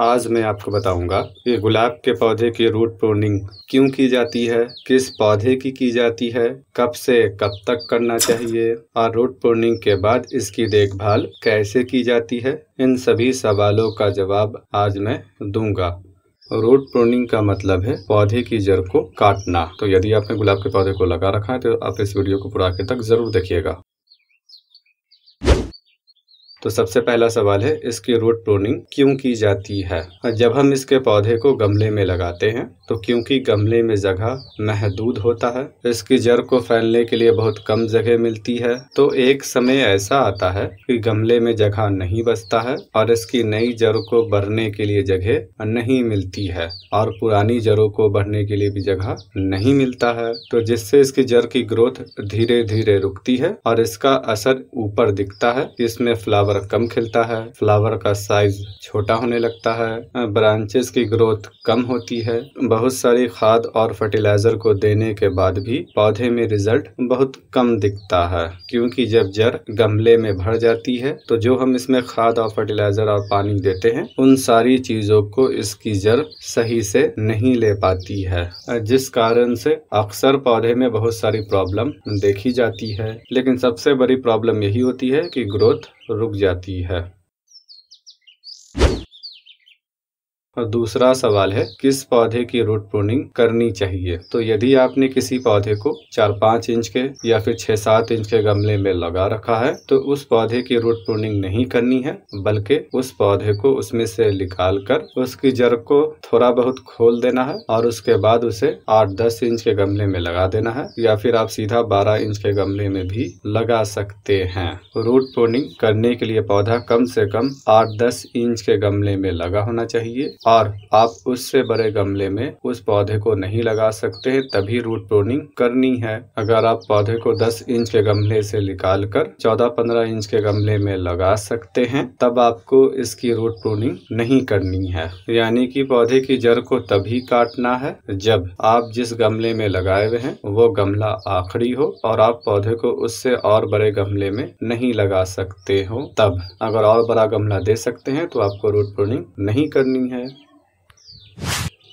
आज मैं आपको बताऊंगा कि गुलाब के पौधे की रूट प्रोनिंग क्यों की जाती है किस पौधे की की जाती है कब से कब तक करना चाहिए और रूट प्रोनिंग के बाद इसकी देखभाल कैसे की जाती है इन सभी सवालों का जवाब आज मैं दूंगा रूट प्रोनिंग का मतलब है पौधे की जड़ को काटना तो यदि आपने गुलाब के पौधे को लगा रखा है तो आप इस वीडियो को पूरा आखिर तक जरूर देखिएगा तो सबसे पहला सवाल है इसकी रूट प्रोनिंग क्यों की जाती है जब हम इसके पौधे को गमले में लगाते हैं तो क्योंकि गमले में जगह महदूद होता है इसकी जड़ को फैलने के लिए बहुत कम जगह मिलती है तो एक समय ऐसा आता है कि गमले में जगह नहीं बचता है और इसकी नई जड़ को बढ़ने के लिए जगह नहीं मिलती है और पुरानी जड़ों को बढ़ने के लिए भी जगह नहीं मिलता है तो जिससे इसकी जड़ की ग्रोथ धीरे धीरे रुकती है और इसका असर ऊपर दिखता है इसमें फ्लावर कम खिलता है फ्लावर का साइज छोटा होने लगता है ब्रांचेस की ग्रोथ कम होती है बहुत सारी खाद और फर्टिलाइज़र को देने के बाद भी पौधे में रिजल्ट बहुत कम दिखता है क्योंकि जब जड़ गमले में भर जाती है तो जो हम इसमें खाद और फर्टिलाइज़र और पानी देते हैं उन सारी चीज़ों को इसकी जड़ सही से नहीं ले पाती है जिस कारण से अक्सर पौधे में बहुत सारी प्रॉब्लम देखी जाती है लेकिन सबसे बड़ी प्रॉब्लम यही होती है कि ग्रोथ रुक जाती है और दूसरा सवाल है किस पौधे की रूट प्रूनिंग करनी चाहिए तो यदि आपने किसी पौधे को चार पाँच इंच के या फिर छः सात इंच के गमले में लगा रखा है तो उस पौधे की रूट प्रूनिंग नहीं करनी है बल्कि उस पौधे को उसमें से निकाल कर उसकी जड़ को थोड़ा बहुत खोल देना है और उसके बाद उसे आठ दस इंच के गमले में लगा देना है या फिर आप सीधा बारह इंच के गमले में भी लगा सकते हैं रूट प्रूनिंग करने के लिए पौधा कम से कम आठ दस इंच के गमले में लगा होना चाहिए और आप उससे बड़े गमले में उस पौधे को नहीं लगा सकते तभी रूट प्रोनिंग करनी है अगर आप पौधे को 10 इंच के गमले से निकाल कर चौदह पंद्रह इंच के गमले में लगा सकते हैं तब आपको इसकी रूट प्रोनिंग नहीं करनी है यानी कि पौधे की जड़ को तभी काटना है जब आप जिस गमले में लगाए हुए हैं वो गमला आखड़ी हो और आप पौधे को उससे और बड़े गमले में नहीं लगा सकते हो तब अगर और बड़ा गमला दे सकते हैं तो आपको रूट प्रोनिंग नहीं करनी है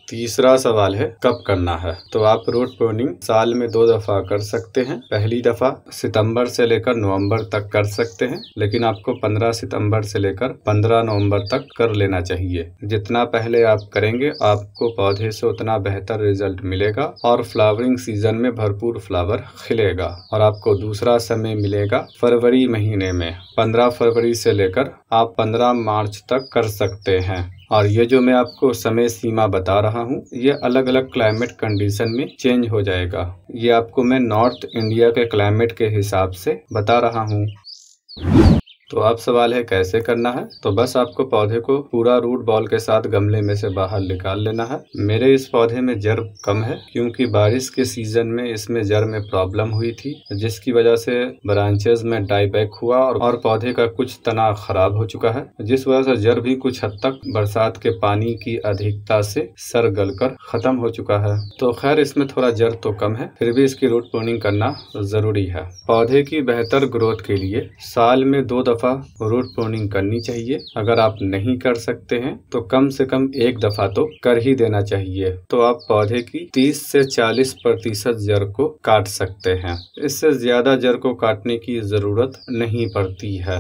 तीसरा सवाल है कब करना है तो आप रोड प्रोनिंग साल में दो दफा कर सकते हैं पहली दफा सितंबर से लेकर नवंबर तक कर सकते हैं लेकिन आपको 15 सितंबर से लेकर 15 नवंबर तक कर लेना चाहिए जितना पहले आप करेंगे आपको पौधे से उतना बेहतर रिजल्ट मिलेगा और फ्लावरिंग सीजन में भरपूर फ्लावर खिलेगा और आपको दूसरा समय मिलेगा फरवरी महीने में पंद्रह फरवरी से लेकर आप पंद्रह मार्च तक कर सकते हैं और ये जो मैं आपको समय सीमा बता रहा हूँ ये अलग अलग क्लाइमेट कंडीशन में चेंज हो जाएगा ये आपको मैं नॉर्थ इंडिया के क्लाइमेट के हिसाब से बता रहा हूँ तो अब सवाल है कैसे करना है तो बस आपको पौधे को पूरा रूट बॉल के साथ गमले में से बाहर निकाल लेना है मेरे इस पौधे में जड़ कम है क्योंकि बारिश के सीजन में इसमें जड़ में प्रॉब्लम हुई थी जिसकी वजह से ब्रांचेस में डाईबैक हुआ और पौधे का कुछ तना खराब हो चुका है जिस वजह से जड़ भी कुछ हद तक बरसात के पानी की अधिकता से सर गल कर खत्म हो चुका है तो खैर इसमें थोड़ा जड़ तो कम है फिर भी इसकी रूट पोनिंग करना जरूरी है पौधे की बेहतर ग्रोथ के लिए साल में दो दफा दफ़ा रूट प्रोनिंग करनी चाहिए अगर आप नहीं कर सकते हैं तो कम से कम एक दफ़ा तो कर ही देना चाहिए तो आप पौधे की 30 से 40 प्रतिशत जड़ को काट सकते हैं इससे ज़्यादा जड़ को काटने की ज़रूरत नहीं पड़ती है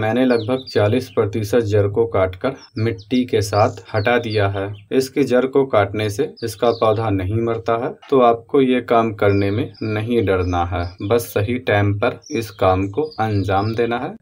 मैंने लगभग 40 प्रतिशत जड़ को काटकर मिट्टी के साथ हटा दिया है इसकी जड़ को काटने से इसका पौधा नहीं मरता है तो आपको ये काम करने में नहीं डरना है बस सही टाइम पर इस काम को अंजाम देना है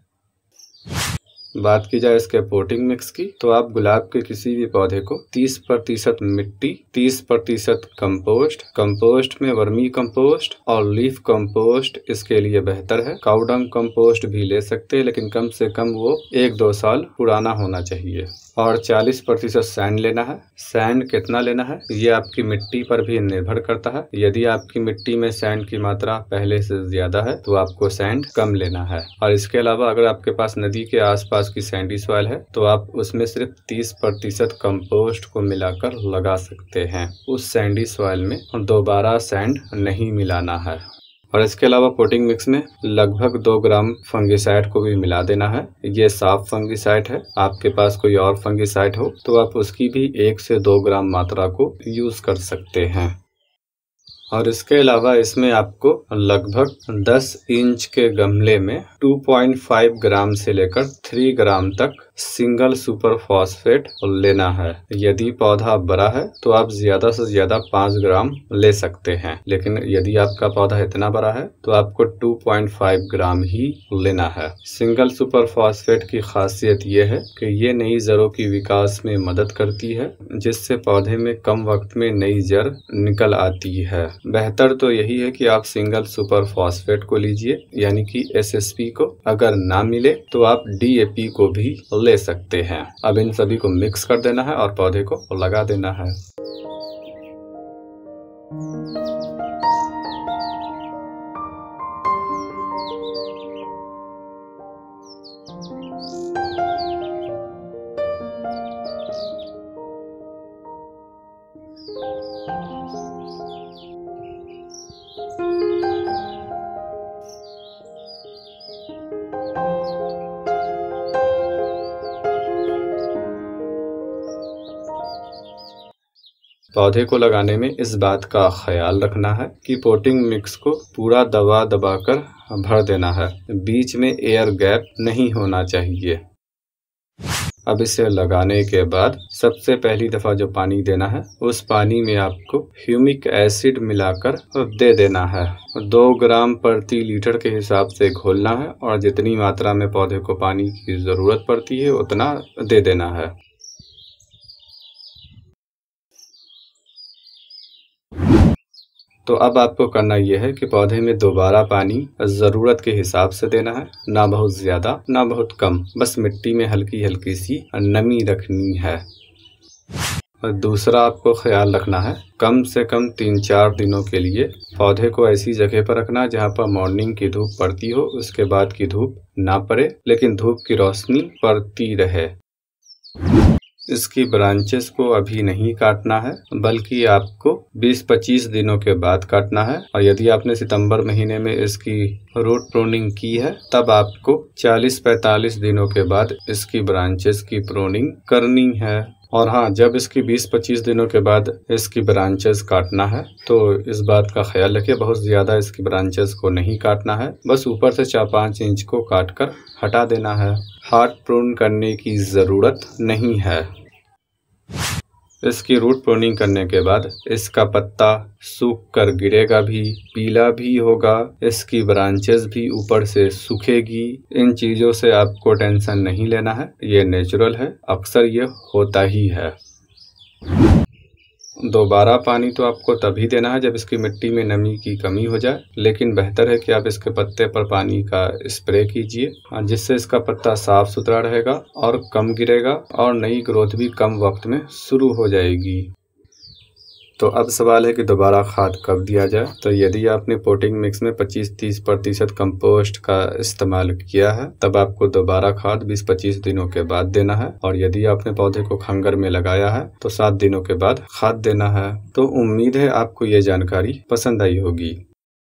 बात की जाए इसके पोटिंग मिक्स की तो आप गुलाब के किसी भी पौधे को 30 प्रतिशत मिट्टी 30 प्रतिशत कम्पोस्ट कम्पोस्ट में वर्मी कम्पोस्ट और लीफ कम्पोस्ट इसके लिए बेहतर है काउडंग कम्पोस्ट भी ले सकते हैं लेकिन कम से कम वो एक दो साल पुराना होना चाहिए और 40 प्रतिशत सैंड लेना है सैंड कितना लेना है ये आपकी मिट्टी पर भी निर्भर करता है यदि आपकी मिट्टी में सैंड की मात्रा पहले से ज्यादा है तो आपको सैंड कम लेना है और इसके अलावा अगर आपके पास नदी के आसपास पास की सैंडी सॉइल है तो आप उसमें सिर्फ 30 प्रतिशत कम्पोस्ट को मिलाकर लगा सकते हैं उस सैंडी सॉइल में दोबारा सैंड नहीं मिलाना है और इसके अलावा पोटिंग मिक्स में लगभग दो ग्राम फंगिसाइड को भी मिला देना है ये साफ फंगिसाइड है आपके पास कोई और फंगिसाइड हो तो आप उसकी भी एक से दो ग्राम मात्रा को यूज कर सकते हैं और इसके अलावा इसमें आपको लगभग 10 इंच के गमले में 2.5 ग्राम से लेकर 3 ग्राम तक सिंगल सुपर फॉस्फेट लेना है यदि पौधा बड़ा है तो आप ज्यादा से ज्यादा पाँच ग्राम ले सकते हैं लेकिन यदि आपका पौधा इतना बड़ा है तो आपको 2.5 ग्राम ही लेना है सिंगल सुपर फॉस्फेट की खासियत यह है कि ये नई जड़ों की विकास में मदद करती है जिससे पौधे में कम वक्त में नई जड़ निकल आती है बेहतर तो यही है की आप सिंगल सुपर फॉस्फेट को लीजिए यानी की एस को अगर ना मिले तो आप डी को भी ले सकते हैं अब इन सभी को मिक्स कर देना है और पौधे को लगा देना है पौधे को लगाने में इस बात का ख्याल रखना है कि पोटिंग मिक्स को पूरा दबा दबा कर भर देना है बीच में एयर गैप नहीं होना चाहिए अब इसे लगाने के बाद सबसे पहली दफ़ा जो पानी देना है उस पानी में आपको ह्यूमिक एसिड मिलाकर दे देना है दो ग्राम प्रति लीटर के हिसाब से घोलना है और जितनी मात्रा में पौधे को पानी की ज़रूरत पड़ती है उतना दे देना है तो अब आपको करना यह है कि पौधे में दोबारा पानी ज़रूरत के हिसाब से देना है ना बहुत ज़्यादा ना बहुत कम बस मिट्टी में हल्की हल्की सी नमी रखनी है और दूसरा आपको ख्याल रखना है कम से कम तीन चार दिनों के लिए पौधे को ऐसी जगह पर रखना जहाँ पर मॉर्निंग की धूप पड़ती हो उसके बाद की धूप ना पड़े लेकिन धूप की रोशनी पड़ती रहे इसकी ब्रांचेस को अभी नहीं काटना है बल्कि आपको 20-25 दिनों के बाद काटना है और यदि आपने सितंबर महीने में इसकी रूट प्रोनिंग की है तब आपको 40-45 दिनों के बाद इसकी ब्रांचेस की प्रोनिंग करनी है और हाँ जब इसकी 20-25 दिनों के बाद इसकी ब्रांचेस काटना है तो इस बात का ख्याल रखिए बहुत ज़्यादा इसकी ब्रांचेस को नहीं काटना है बस ऊपर से चार पाँच इंच को काट कर हटा देना है हार्ट प्रोन करने की ज़रूरत नहीं है इसकी रूट प्रोनिंग करने के बाद इसका पत्ता सूख कर गिरेगा भी पीला भी होगा इसकी ब्रांचेस भी ऊपर से सूखेगी इन चीज़ों से आपको टेंशन नहीं लेना है ये नेचुरल है अक्सर ये होता ही है दोबारा पानी तो आपको तभी देना है जब इसकी मिट्टी में नमी की कमी हो जाए लेकिन बेहतर है कि आप इसके पत्ते पर पानी का स्प्रे कीजिए हाँ, जिससे इसका पत्ता साफ सुथरा रहेगा और कम गिरेगा और नई ग्रोथ भी कम वक्त में शुरू हो जाएगी तो अब सवाल है कि दोबारा खाद कब दिया जाए तो यदि आपने पोटिंग मिक्स में 25-30 प्रतिशत कंपोस्ट का इस्तेमाल किया है तब आपको दोबारा खाद 20-25 दिनों के बाद देना है और यदि आपने पौधे को खंगर में लगाया है तो सात दिनों के बाद खाद देना है तो उम्मीद है आपको ये जानकारी पसंद आई होगी